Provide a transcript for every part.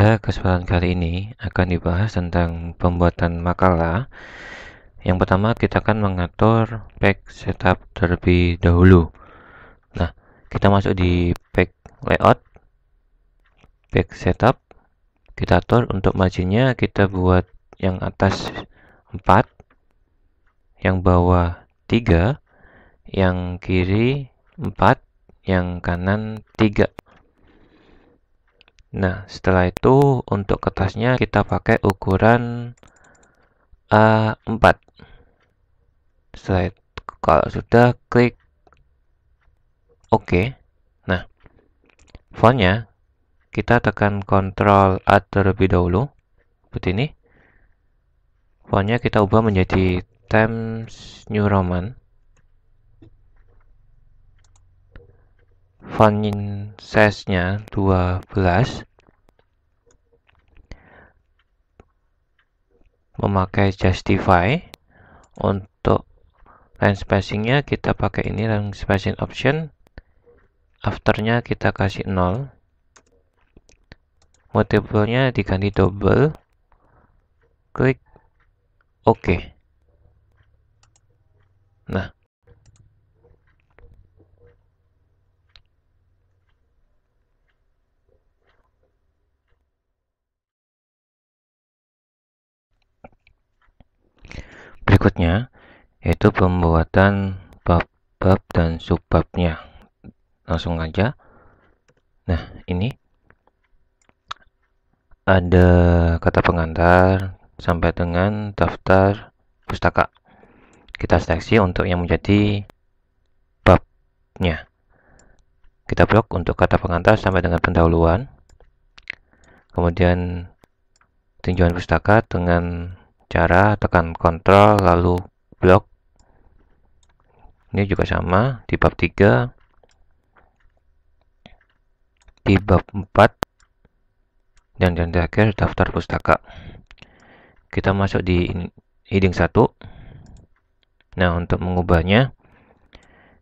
Pada kesempatan kali ini akan dibahas tentang pembuatan makalah. Yang pertama kita akan mengatur pack setup terlebih dahulu. Nah, kita masuk di pack layout, pack setup, kita atur untuk marginnya kita buat yang atas 4, yang bawah 3, yang kiri 4, yang kanan 3. Nah, setelah itu untuk kertasnya kita pakai ukuran A4. Setelah itu, kalau sudah klik OK. Nah, fontnya kita tekan Ctrl A terlebih dahulu seperti ini. Fontnya kita ubah menjadi Times New Roman. Font size-nya 12 memakai justify untuk line spacing-nya kita pakai ini line spacing option after-nya kita kasih 0 multiple-nya diganti double klik OK nah berikutnya yaitu pembuatan bab-bab dan subbabnya. Langsung aja. Nah, ini ada kata pengantar sampai dengan daftar pustaka. Kita seleksi untuk yang menjadi babnya. Kita blok untuk kata pengantar sampai dengan pendahuluan. Kemudian tinjauan pustaka dengan cara tekan kontrol lalu blok ini juga sama di bab 3 di bab 4 dan yang terakhir daftar pustaka kita masuk di heading 1 nah untuk mengubahnya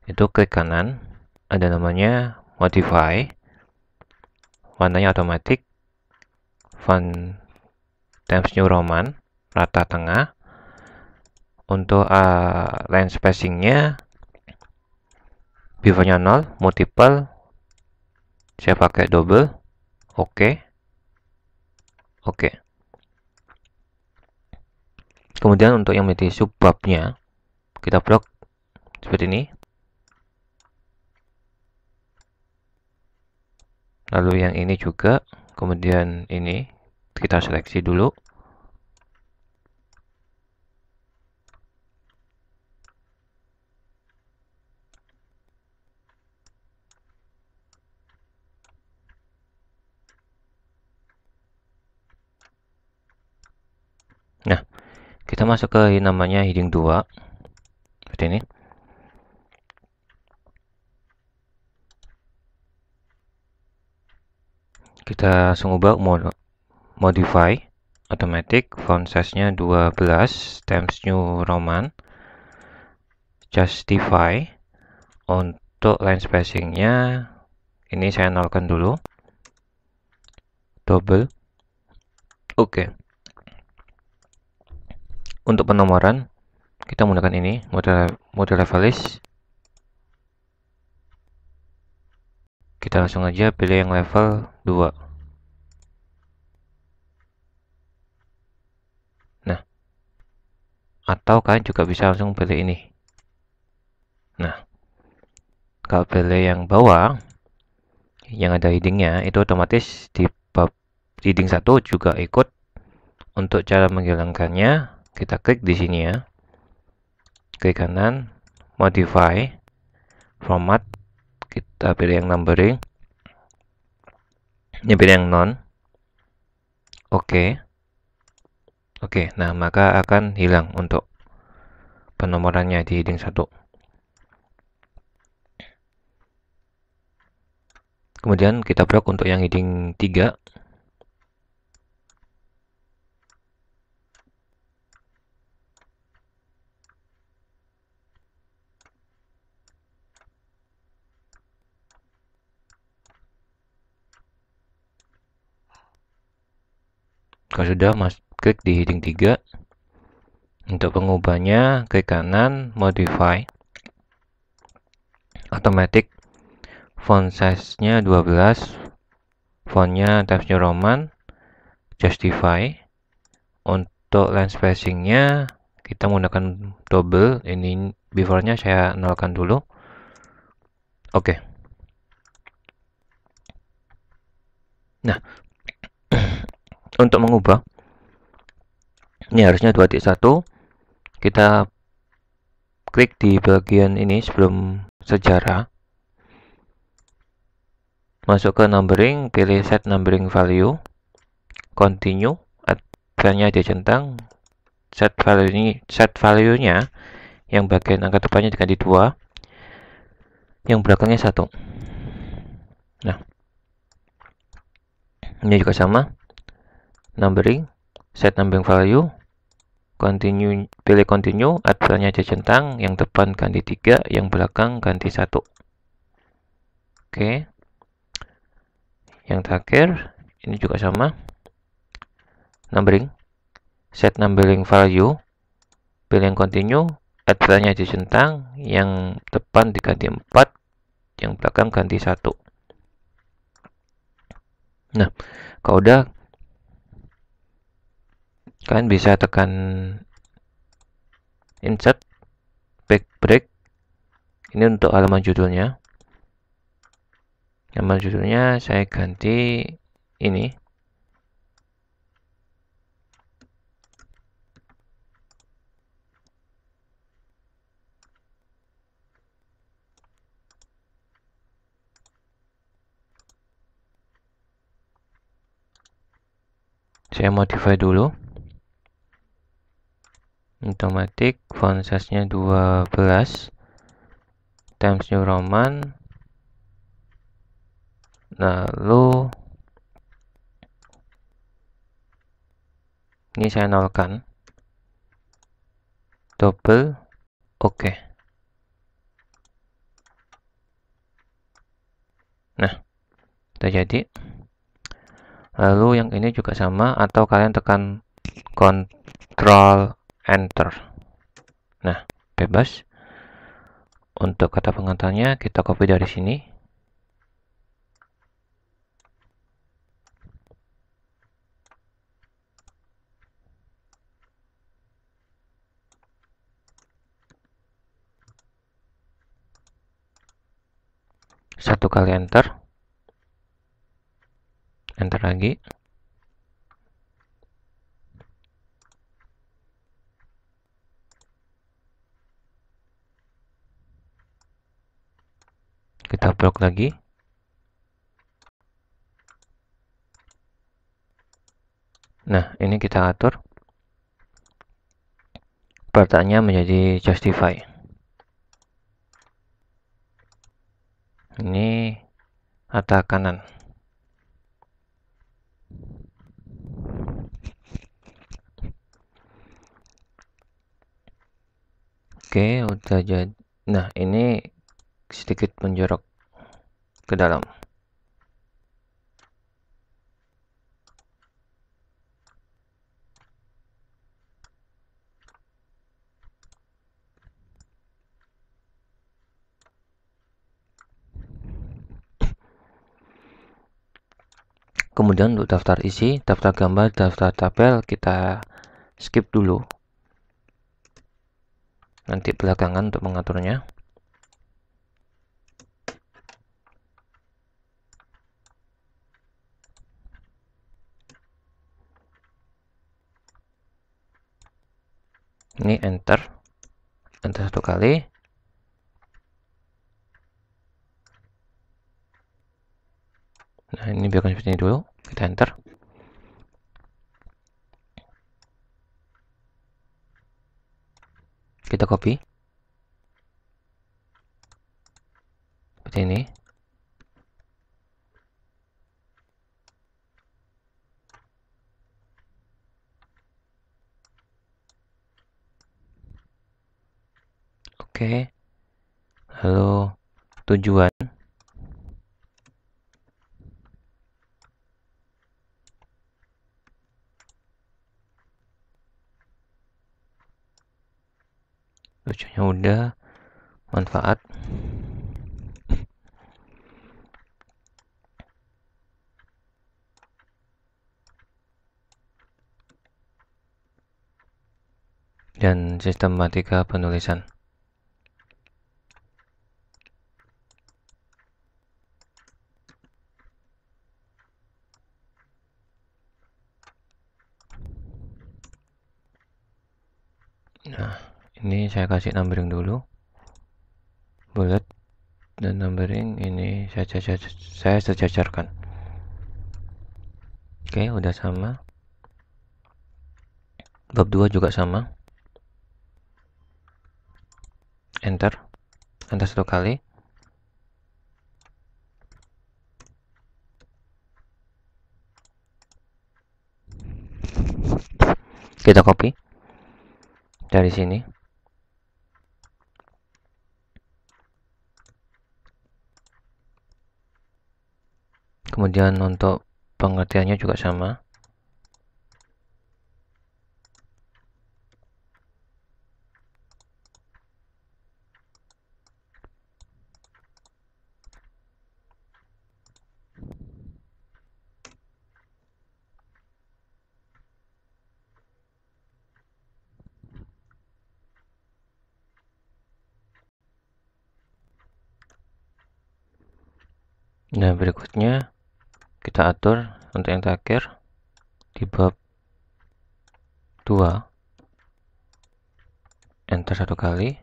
itu klik kanan ada namanya modify warnanya otomatik font Times New Roman rata tengah untuk uh, eh, line spacingnya pivotnya 0 multiple saya pakai double oke okay. oke okay. kemudian untuk yang menjadi subbabnya kita blok seperti ini lalu yang ini juga kemudian ini kita seleksi dulu kita masuk ke namanya heading 2 seperti ini kita langsung ubah mod modify automatic font size nya 12 times new roman justify untuk line spacing nya ini saya nolkan dulu double oke okay untuk penomoran kita menggunakan ini model model level list kita langsung aja pilih yang level 2 nah atau kalian juga bisa langsung pilih ini nah kalau pilih yang bawah yang ada headingnya itu otomatis di bab heading satu juga ikut untuk cara menghilangkannya kita klik di sini ya. Klik kanan, modify, format, kita pilih yang numbering. Ini pilih yang non. Oke. Oke, nah maka akan hilang untuk penomorannya di heading 1. Kemudian kita blok untuk yang heading 3 Kalau sudah, mas klik di heading 3. Untuk pengubahnya, klik kanan, modify, automatic, font size-nya 12, nya Times New Roman, justify. Untuk line spacing-nya, kita menggunakan double, ini before-nya saya nolkan dulu. Oke. Okay. Nah, untuk mengubah ini harusnya 2 titik satu. kita klik di bagian ini sebelum sejarah masuk ke numbering pilih set numbering value continue adanya di centang. set value ini set value-nya yang bagian angka depannya diganti dua yang belakangnya satu nah ini juga sama numbering, set numbering value, continue, pilih continue, advernya aja centang, yang depan ganti 3, yang belakang ganti 1. Oke. Yang terakhir, ini juga sama. Numbering, set numbering value, pilih yang continue, advernya aja centang, yang depan diganti 4, yang belakang ganti 1. Nah, kalau udah kalian bisa tekan insert back break ini untuk halaman judulnya halaman judulnya saya ganti ini saya modify dulu otomatik font size nya 12 Times New Roman lalu ini saya nolkan double oke okay. nah sudah jadi lalu yang ini juga sama atau kalian tekan control enter nah bebas untuk kata pengantarnya kita copy dari sini satu kali enter enter lagi lagi. Nah, ini kita atur. Pertanyaan menjadi justify. Ini atas kanan. Oke, udah jadi. Nah, ini sedikit menjorok ke dalam. Kemudian untuk daftar isi, daftar gambar, daftar tabel kita skip dulu. Nanti belakangan untuk mengaturnya. ini enter enter satu kali nah ini biarkan seperti ini dulu kita enter kita copy seperti ini Oke. Lalu tujuan. Lucunya udah manfaat. dan sistematika penulisan. nah ini saya kasih numbering dulu bullet dan numbering ini saya cacar, saya sejajarkan oke udah sama bab 2 juga sama enter enter satu kali kita copy dari sini kemudian untuk pengertiannya juga sama nah berikutnya kita atur untuk yang terakhir di bab 2 enter satu kali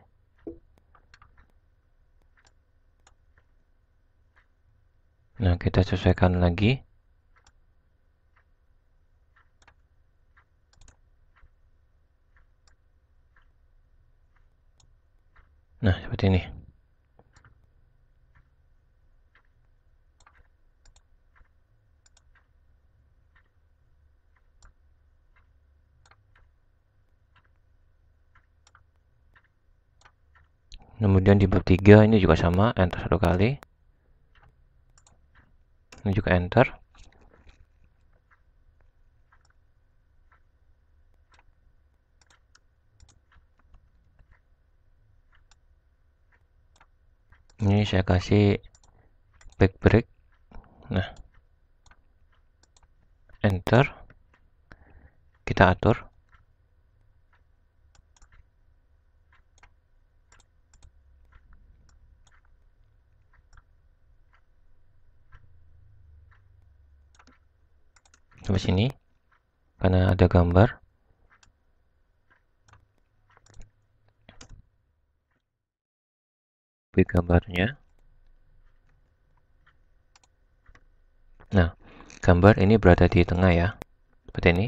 nah kita sesuaikan lagi nah seperti ini kemudian di bab 3 ini juga sama enter satu kali ini juga enter ini saya kasih back break nah enter kita atur sampai sini karena ada gambar copy gambarnya nah gambar ini berada di tengah ya seperti ini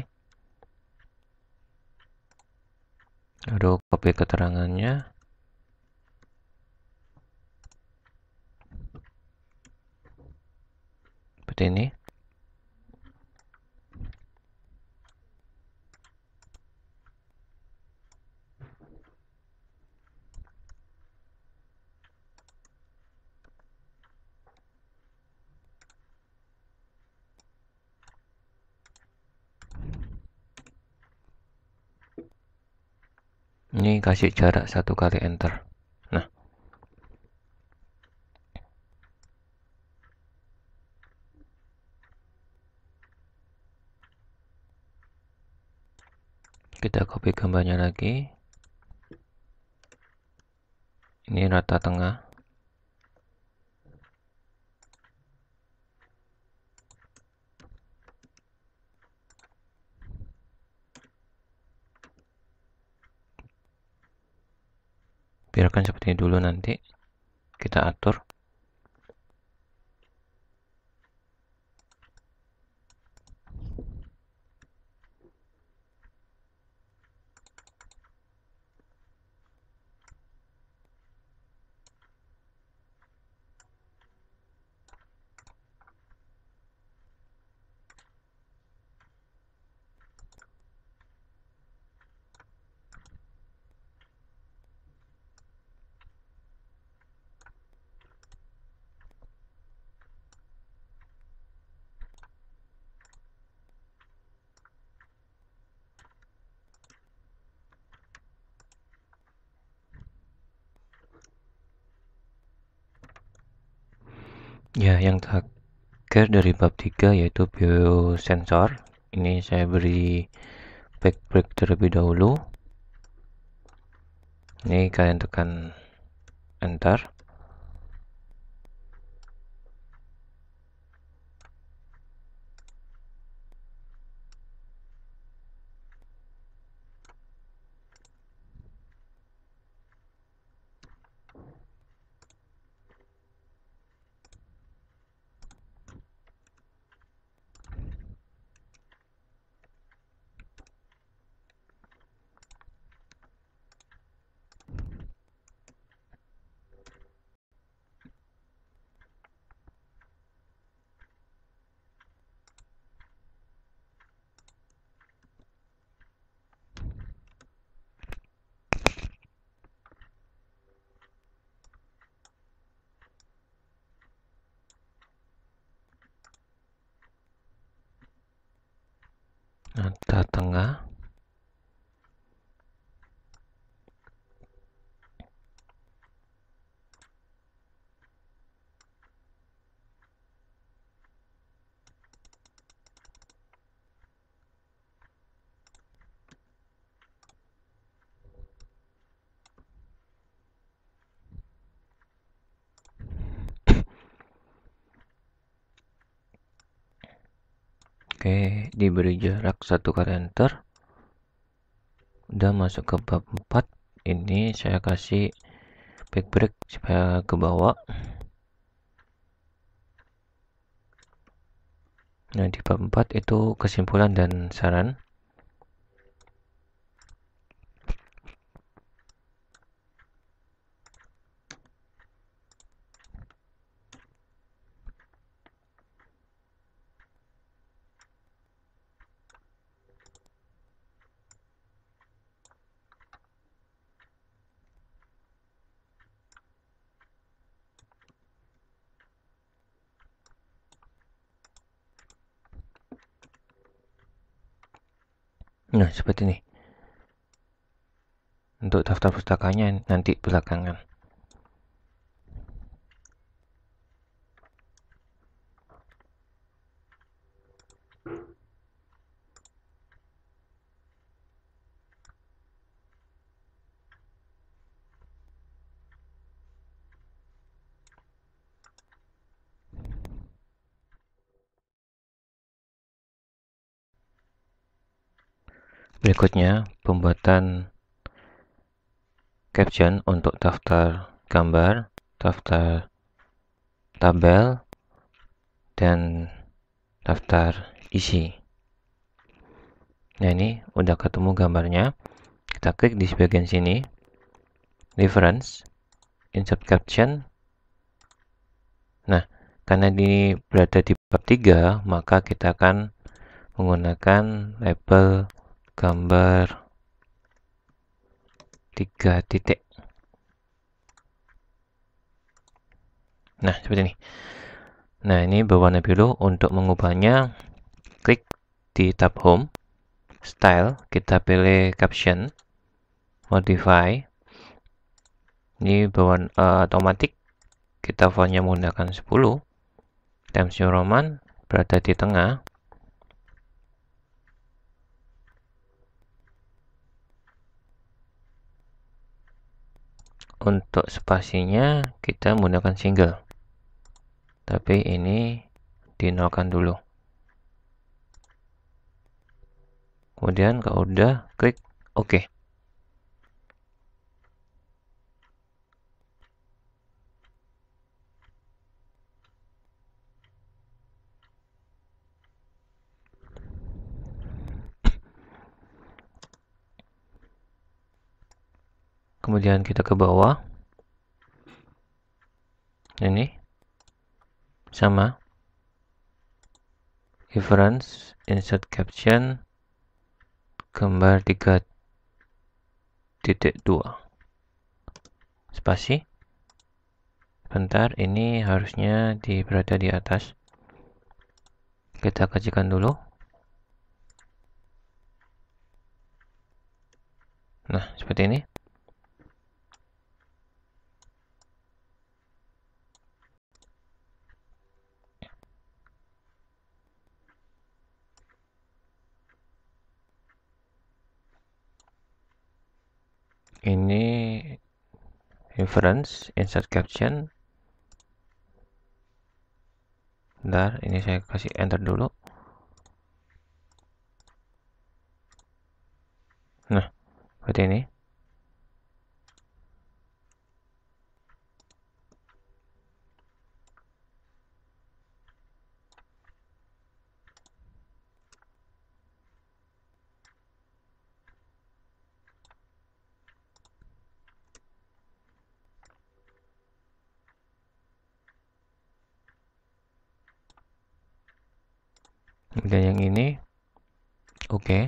lalu copy keterangannya seperti ini ini kasih jarak satu kali enter nah kita copy gambarnya lagi ini rata tengah biarkan seperti ini dulu nanti kita atur dari bab 3 yaitu biosensor. Ini saya beri back break terlebih dahulu. Ini kalian tekan enter. and that Oke, diberi jarak satu enter. Udah masuk ke bab 4. Ini saya kasih back break supaya ke bawah. Nah, di bab 4 itu kesimpulan dan saran. Nah, seperti ini. Untuk daftar pustakanya nanti belakangan. Berikutnya, pembuatan caption untuk daftar gambar, daftar tabel, dan daftar isi. Nah ini udah ketemu gambarnya. Kita klik di bagian sini, reference, insert caption. Nah, karena ini berada di bab 3, maka kita akan menggunakan label gambar tiga titik nah seperti ini nah ini berwarna biru untuk mengubahnya klik di tab home style kita pilih caption modify ini berwarna uh, eh, otomatis kita fontnya menggunakan 10 Times New Roman berada di tengah untuk spasinya kita menggunakan single tapi ini dinolkan dulu kemudian kalau udah klik oke OK. kemudian kita ke bawah ini sama reference insert caption gambar 3.2 titik spasi bentar ini harusnya di berada di atas kita kajikan dulu nah seperti ini ini reference insert caption bentar ini saya kasih enter dulu nah seperti ini kemudian yang ini oke okay.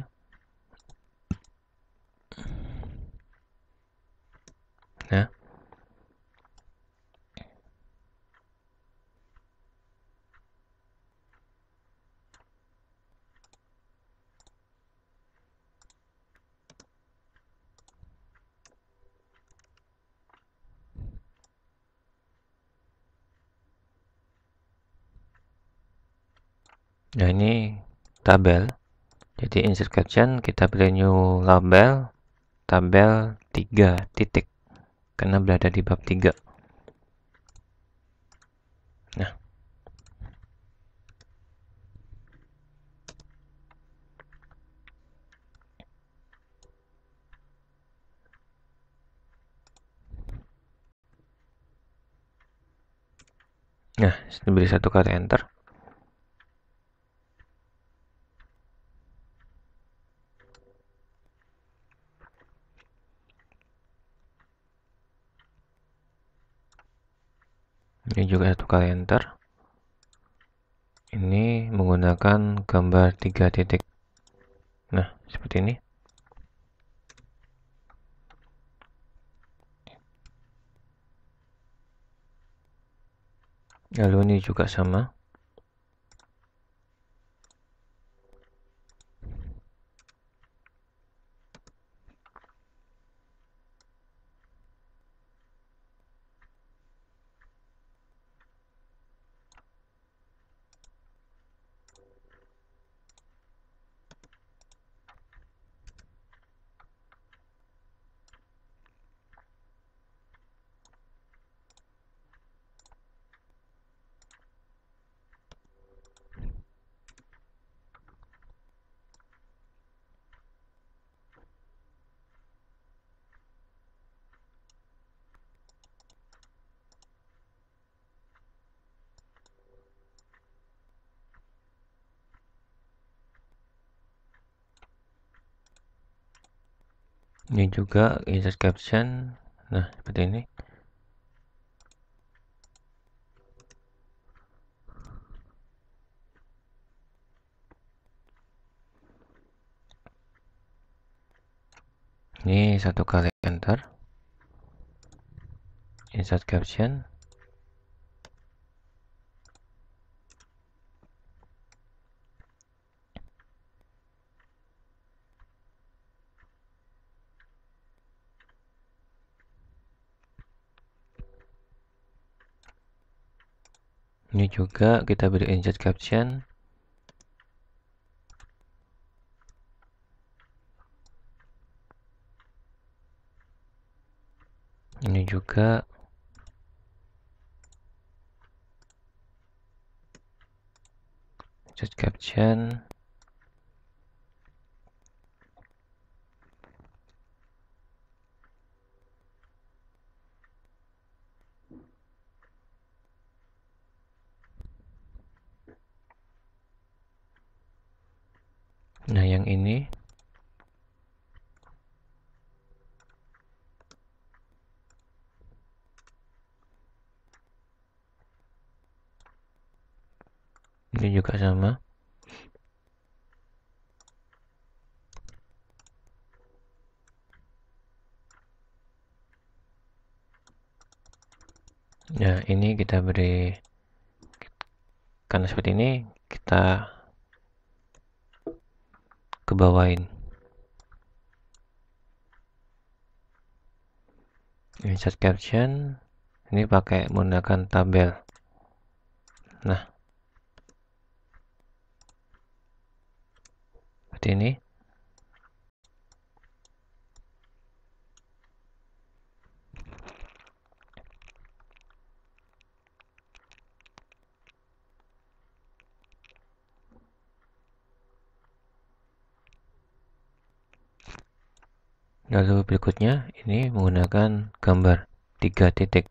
tabel jadi insert caption kita pilih new label tabel 3 titik karena berada di bab 3 nah Nah, beri satu kali enter. ini juga satu kali enter. ini menggunakan gambar tiga titik nah seperti ini lalu ini juga sama juga insert caption nah seperti ini ini satu kali enter insert caption ini juga kita beri insert caption ini juga insert caption juga sama Nah, ini kita beri karena seperti ini kita kebawain. Insert caption ini pakai menggunakan tabel. Nah, seperti ini lalu berikutnya ini menggunakan gambar tiga titik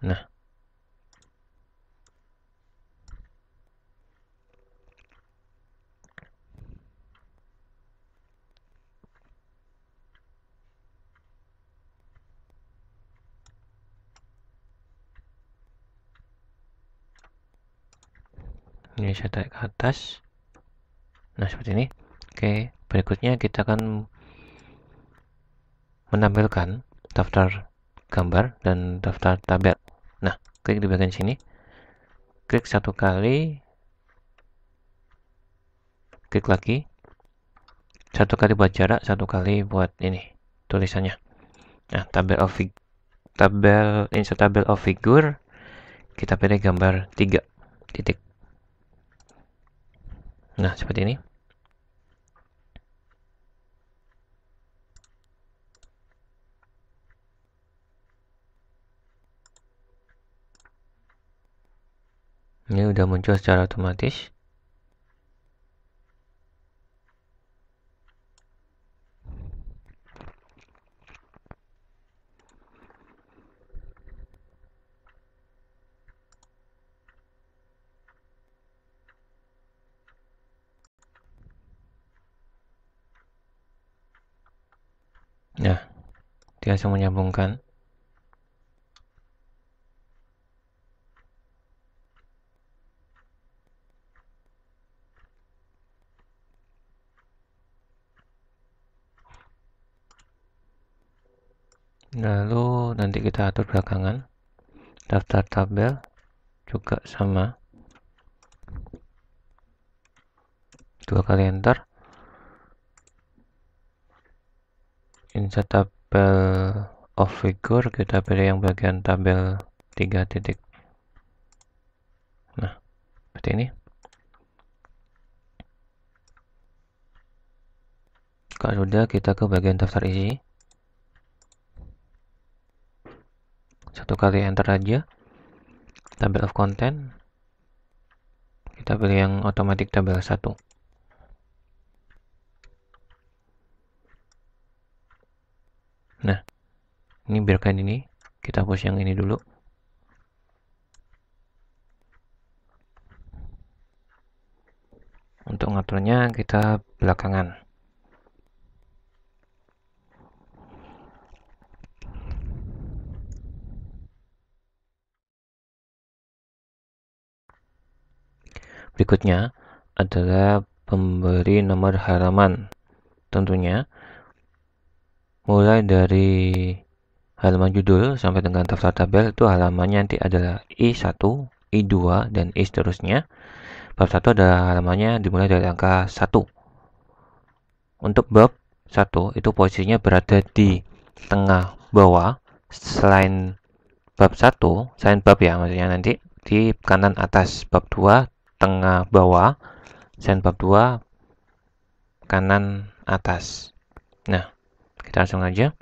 nah ini saya tarik ke atas nah seperti ini oke berikutnya kita akan menampilkan daftar gambar dan daftar tabel nah klik di bagian sini klik satu kali klik lagi satu kali buat jarak satu kali buat ini tulisannya nah tabel of tabel insert tabel of figure kita pilih gambar 3 titik Nah, seperti ini. Ini udah muncul secara otomatis. Ya, dia langsung menyambungkan. Lalu nanti kita atur belakangan. Daftar tabel juga sama. Dua kali enter. insert tabel of figure kita pilih yang bagian tabel 3 titik nah seperti ini kalau sudah kita ke bagian daftar isi satu kali enter aja tabel of content kita pilih yang automatic tabel 1 nah ini biarkan ini kita hapus yang ini dulu untuk ngaturnya kita belakangan berikutnya adalah pemberi nomor halaman tentunya mulai dari halaman judul sampai dengan daftar tabel itu halamannya nanti adalah I1, I2, dan I seterusnya. Bab 1 ada halamannya dimulai dari angka 1. Untuk bab 1 itu posisinya berada di tengah bawah selain bab 1, selain bab ya maksudnya nanti di kanan atas bab 2, tengah bawah, selain bab 2, kanan atas. Nah, kita langsung aja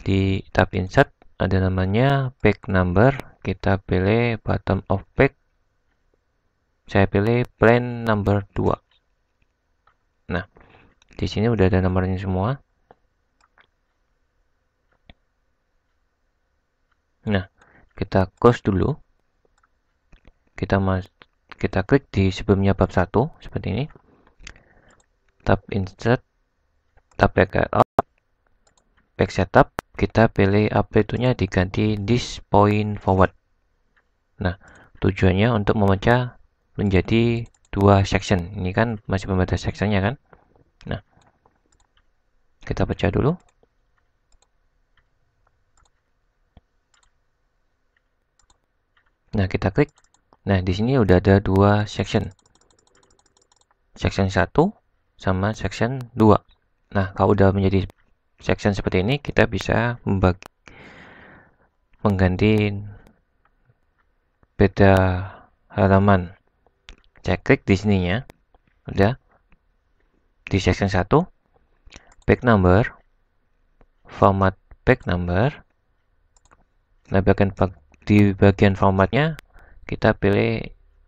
di tab insert ada namanya page number kita pilih bottom of page saya pilih plan number 2 nah di sini udah ada nomornya semua nah kita close dulu kita mas kita klik di sebelumnya bab 1 seperti ini tab insert tab out back setup kita pilih amplitude-nya diganti this point forward nah tujuannya untuk memecah menjadi dua section ini kan masih pembatas sectionnya kan nah kita pecah dulu nah kita klik nah di sini udah ada dua section section 1 sama section 2 nah kalau udah menjadi section seperti ini kita bisa membagi mengganti beda halaman saya klik di ya, udah di section 1 back number format back number nah bagian di bagian formatnya kita pilih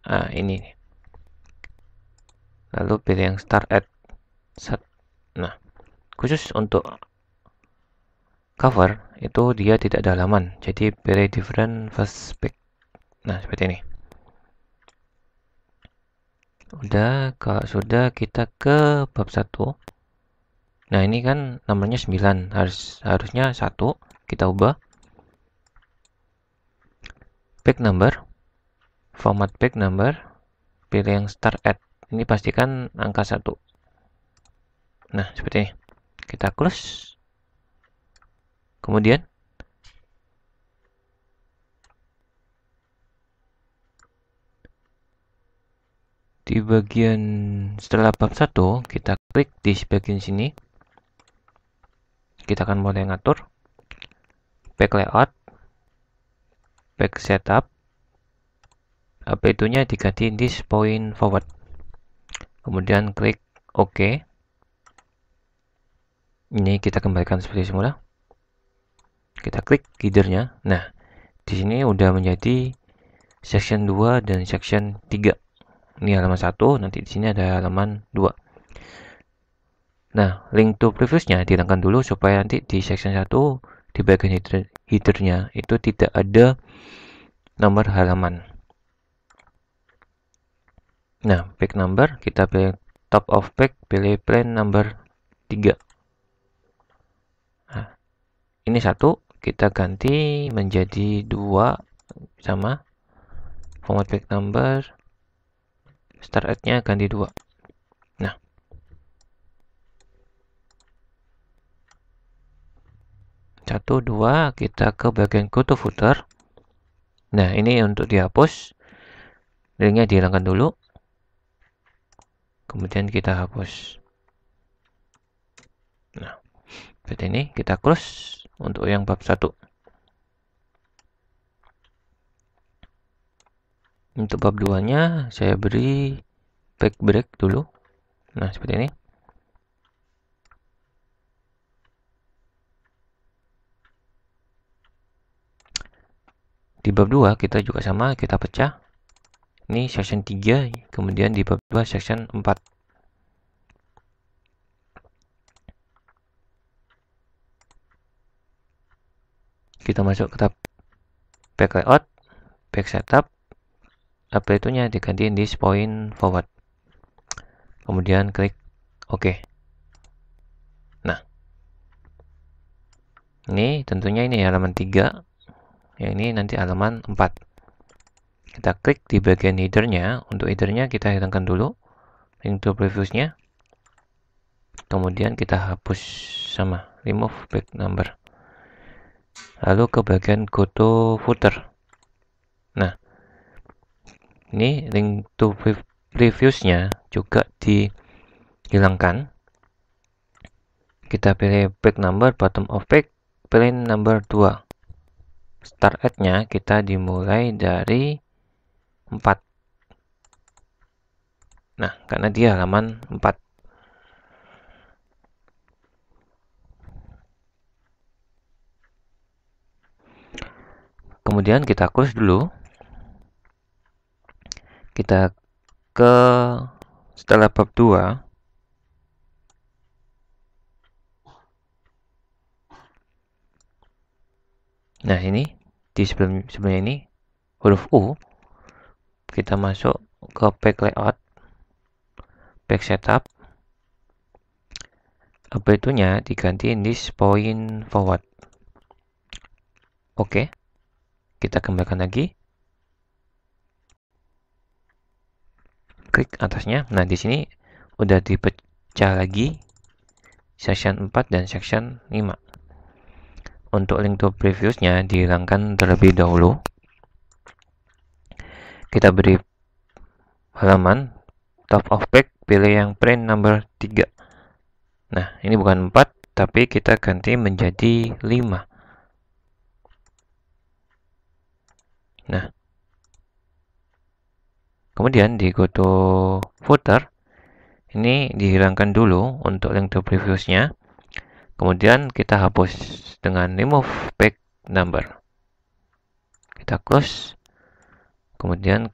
ah, ini lalu pilih yang start at set nah khusus untuk cover itu dia tidak ada halaman jadi pilih different first pick nah seperti ini udah kalau sudah kita ke bab 1 nah ini kan namanya 9 harus harusnya satu kita ubah pick number format pick number pilih yang start at ini pastikan angka satu nah seperti ini kita close Kemudian di bagian setelah bab satu kita klik di bagian sini kita akan mulai ngatur back layout back setup apa itunya diganti di point forward kemudian klik OK ini kita kembalikan seperti semula kita klik headernya nah di sini udah menjadi section 2 dan section 3 ini halaman 1 nanti di sini ada halaman 2 nah link to previousnya dihilangkan dulu supaya nanti di section 1 di bagian header, itu tidak ada nomor halaman nah back number kita pilih top of back pilih plan number 3 nah, ini satu kita ganti menjadi dua sama format back number start nya ganti dua nah satu dua kita ke bagian kutu footer nah ini untuk dihapus linknya dihilangkan dulu kemudian kita hapus nah seperti ini kita close untuk yang bab 1 untuk bab 2 nya saya beri back break dulu nah seperti ini di bab 2 kita juga sama kita pecah ini section 3 kemudian di bab 2 section 4 kita masuk ke tab back layout back setup itu nya digantiin this point forward kemudian klik OK nah ini tentunya ini halaman 3 Yang ini nanti halaman 4 kita klik di bagian headernya untuk headernya kita hilangkan dulu link to previous-nya. kemudian kita hapus sama remove back number lalu ke bagian goto footer nah ini link to nya juga dihilangkan kita pilih page number bottom of page pilih number 2 start at nya kita dimulai dari 4 nah karena dia halaman 4 kemudian kita close dulu kita ke setelah bab 2 nah ini di sebelum sebelumnya ini huruf U kita masuk ke pack layout pack setup apa itunya diganti this point forward oke okay. Kita kembalikan lagi. Klik atasnya. Nah, di sini udah dipecah lagi section 4 dan section 5. Untuk link to previewsnya dihilangkan terlebih dahulu. Kita beri halaman top of page pilih yang print number 3. Nah, ini bukan 4 tapi kita ganti menjadi 5. Nah, kemudian di goto footer ini dihilangkan dulu untuk link to previousnya. Kemudian kita hapus dengan remove back number. Kita close. Kemudian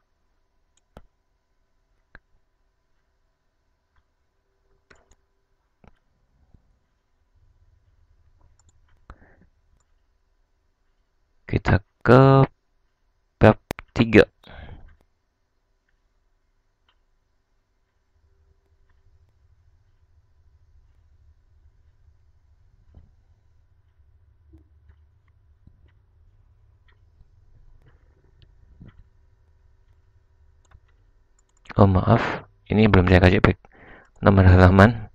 kita ke tiga Oh maaf, ini belum saya kasih back nomor halaman.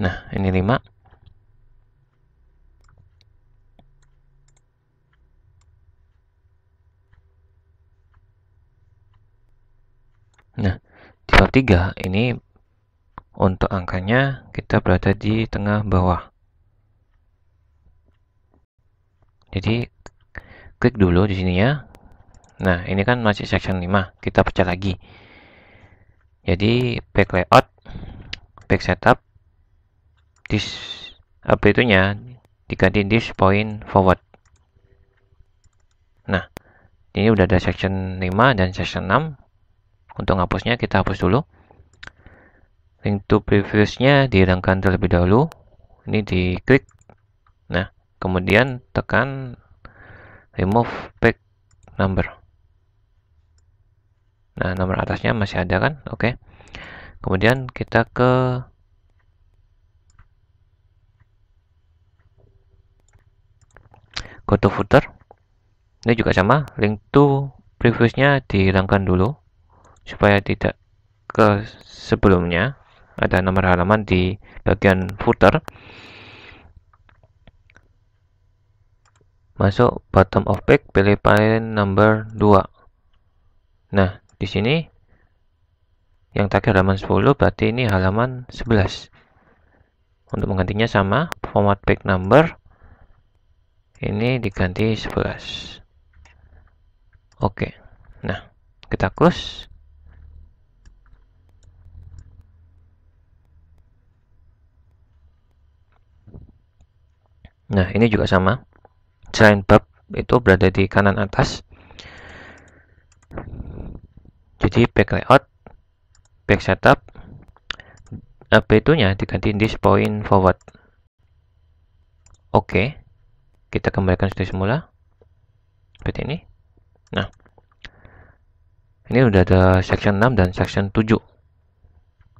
Nah, ini 5. Nah, di bab 3 ini untuk angkanya kita berada di tengah bawah. Jadi klik dulu di sini ya. Nah, ini kan masih section 5. Kita pecah lagi. Jadi back layout, back setup, this apa itu itunya diganti this point forward. Nah, ini udah ada section 5 dan section 6 untuk hapusnya kita hapus dulu. Link to previous-nya dihilangkan terlebih dahulu. Ini di klik Nah, kemudian tekan remove back number. Nah, nomor atasnya masih ada kan? Oke. Okay. Kemudian kita ke go to footer. Ini juga sama, link to previousnya dihilangkan dulu supaya tidak ke sebelumnya ada nomor halaman di bagian footer masuk bottom of page pilih paling number 2 nah di sini yang tadi halaman 10 berarti ini halaman 11 untuk menggantinya sama format page number ini diganti 11 oke nah kita close Nah, ini juga sama. Selain bab itu berada di kanan atas. Jadi back layout, back setup, b nya diganti this point forward. Oke. Okay. Kita kembalikan seperti semula. Seperti ini. Nah. Ini sudah ada section 6 dan section 7.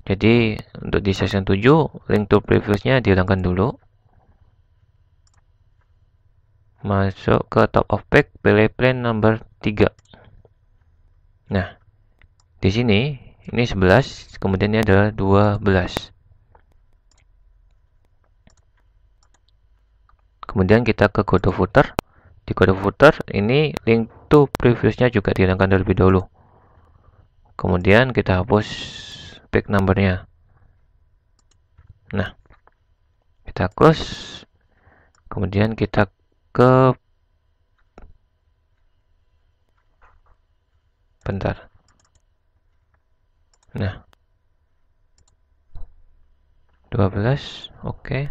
Jadi untuk di section 7, link to previous-nya dihilangkan dulu masuk ke top of pack pilih plan number 3 nah di sini ini 11 kemudian ini adalah 12 kemudian kita ke kode footer di kode footer ini link to previousnya juga dihilangkan terlebih dahulu kemudian kita hapus pick numbernya nah kita close kemudian kita ke bentar nah 12 oke okay.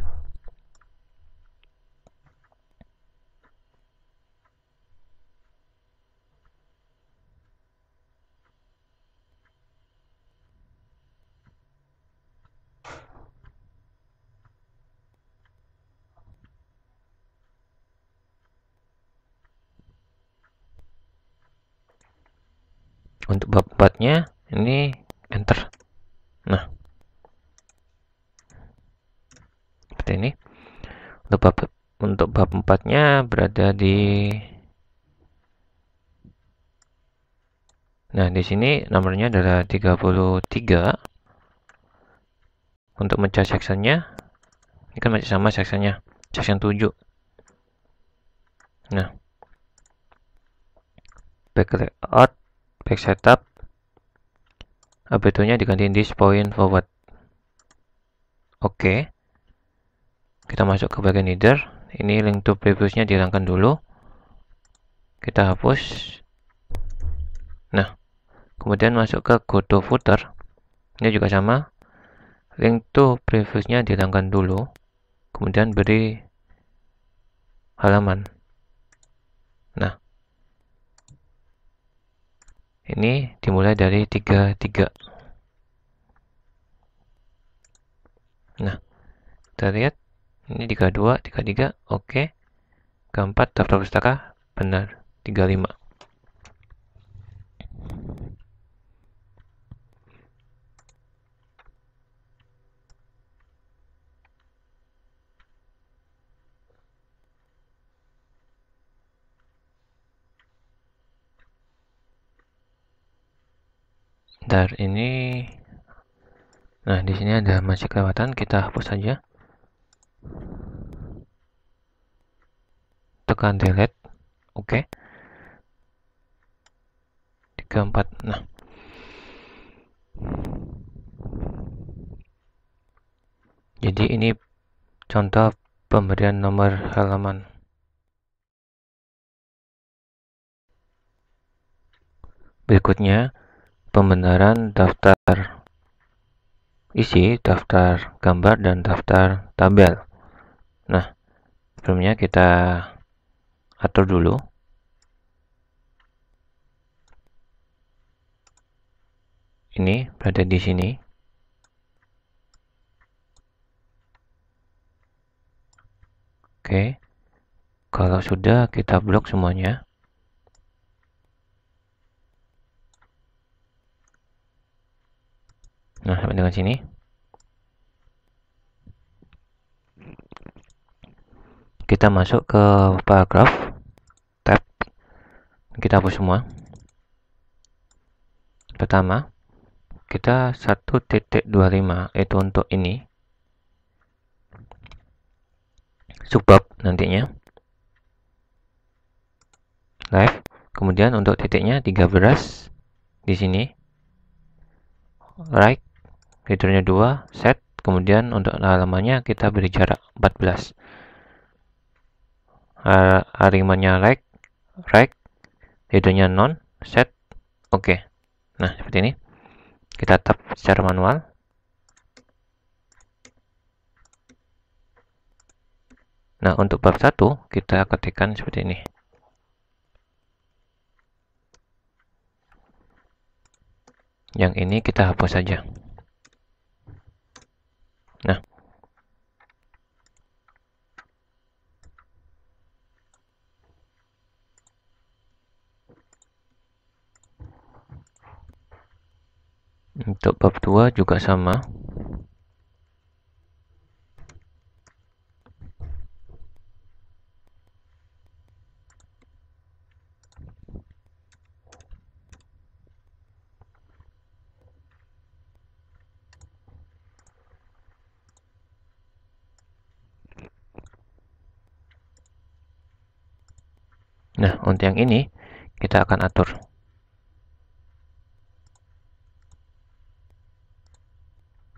untuk bab 4 nya ini enter nah seperti ini untuk bab untuk bab 4 nya berada di nah di sini nomornya adalah 33 untuk mencari sectionnya ini kan masih sama sectionnya section 7 nah back layout back setup abitunya diganti digantiin this point forward oke kita masuk ke bagian header ini link to previous dihilangkan dulu kita hapus nah kemudian masuk ke go to footer ini juga sama link to previous dihilangkan dulu kemudian beri halaman Ini dimulai dari 33 Nah, kita lihat. Ini 32, 33, oke. Okay. Keempat, daftar pustaka, benar, 35. dar ini nah di sini ada masih kelewatan kita hapus saja tekan delete oke okay. empat. nah jadi ini contoh pemberian nomor halaman berikutnya pembenaran daftar isi, daftar gambar, dan daftar tabel. Nah, sebelumnya kita atur dulu. Ini berada di sini. Oke, kalau sudah kita blok semuanya. Nah, sampai dengan sini. Kita masuk ke paragraph tab. Kita hapus semua. Pertama, kita 1.25 itu untuk ini. Subbab nantinya. Live. Kemudian untuk titiknya 13 di sini. Right headernya 2 set kemudian untuk halamannya kita beri jarak 14 arimannya like right headernya non set oke okay. nah seperti ini kita tap secara manual nah untuk bab 1 kita ketikkan seperti ini yang ini kita hapus saja Nah. Untuk bab 2 juga sama. Nah, untuk yang ini kita akan atur.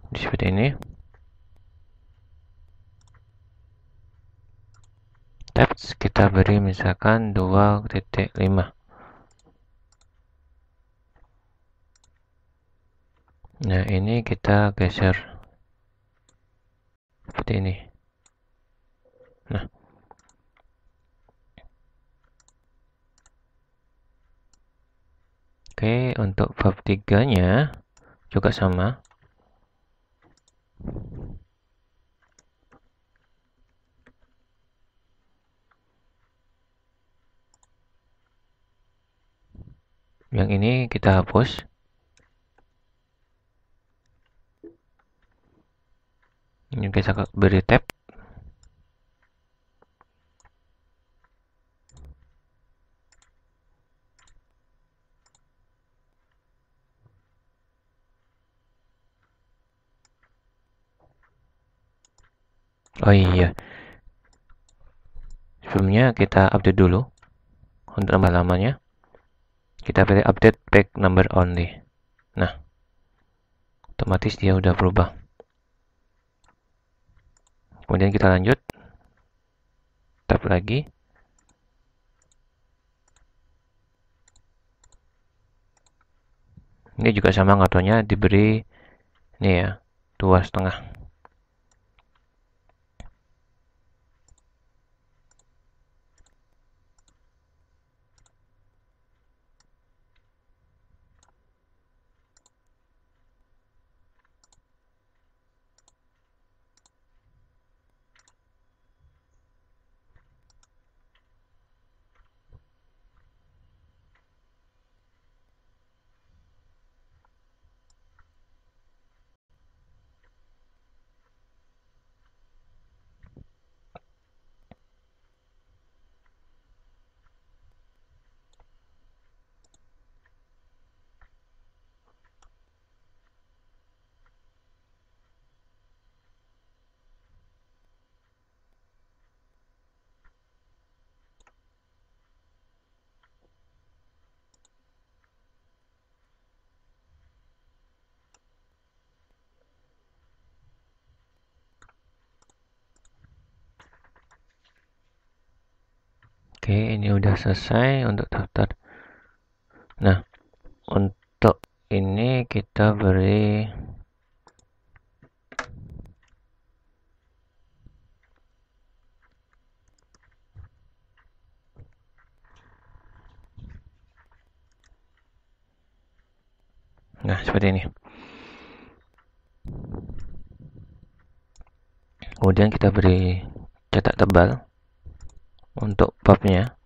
Jadi, seperti ini. Tabs kita beri misalkan 2.5. Nah, ini kita geser seperti ini. Nah, Oke, untuk bab tiganya juga sama. Yang ini kita hapus. Ini kita beri tab. Oh iya. Sebelumnya kita update dulu. Untuk nama lamanya. Kita pilih update pack number only. Nah. Otomatis dia udah berubah. Kemudian kita lanjut. Tap lagi. Ini juga sama ngatonya diberi ini ya, dua setengah. selesai untuk daftar nah untuk ini kita beri Nah, seperti ini. Kemudian kita beri cetak tebal untuk popnya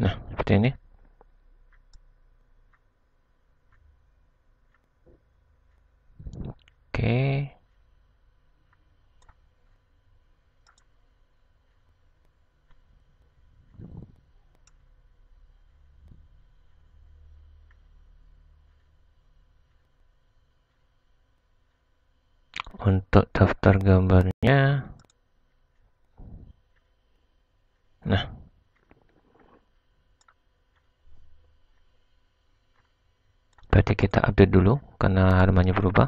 Nah, seperti ini. Oke. Untuk daftar gambarnya. Nah, berarti kita update dulu karena harumannya berubah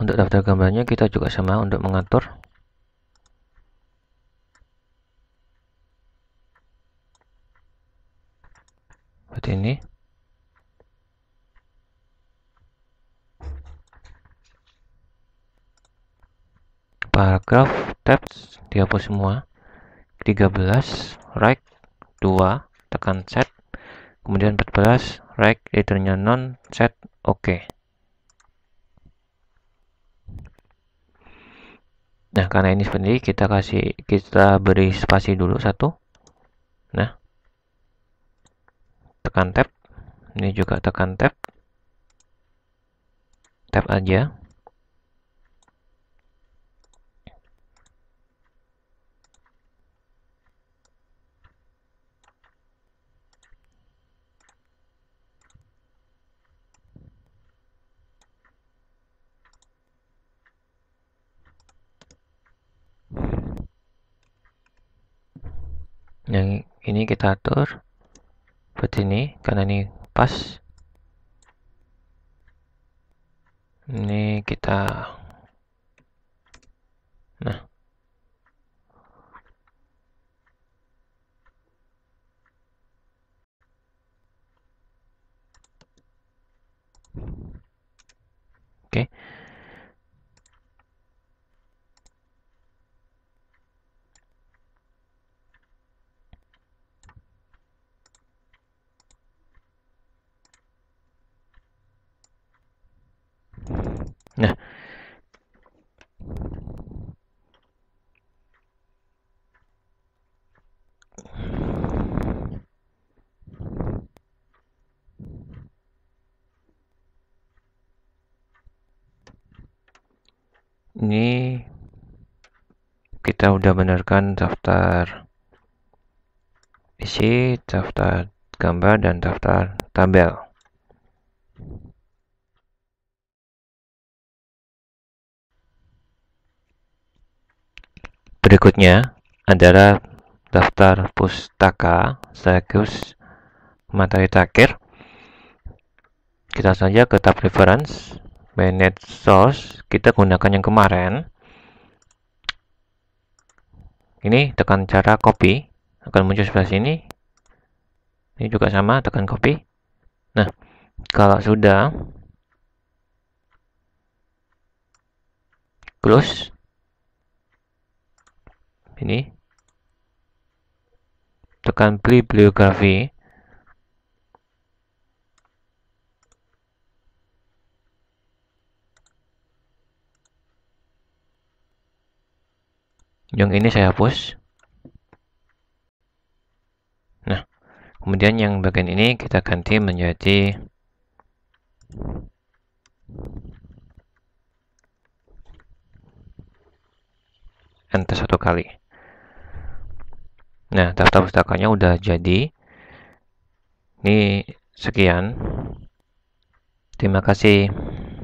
untuk daftar gambarnya kita juga sama untuk mengatur seperti ini paragraf tabs dihapus semua 13 right 2 tekan set kemudian 14 right returnnya non set oke okay. nah karena ini sendiri kita kasih kita beri spasi dulu satu nah tekan tab ini juga tekan tab tab aja yang ini kita atur seperti ini karena ini pas ini kita nah oke okay. Nah, ini kita udah benarkan daftar isi, daftar gambar, dan daftar tabel. Berikutnya adalah daftar pustaka sekaligus materi terakhir. Kita saja ke tab reference, manage source, kita gunakan yang kemarin. Ini tekan cara copy, akan muncul sebelah sini. Ini juga sama, tekan copy. Nah, kalau sudah close ini tekan bibliografi yang ini saya hapus nah kemudian yang bagian ini kita ganti menjadi enter satu kali Nah, daftar pustakanya udah jadi. Ini sekian. Terima kasih.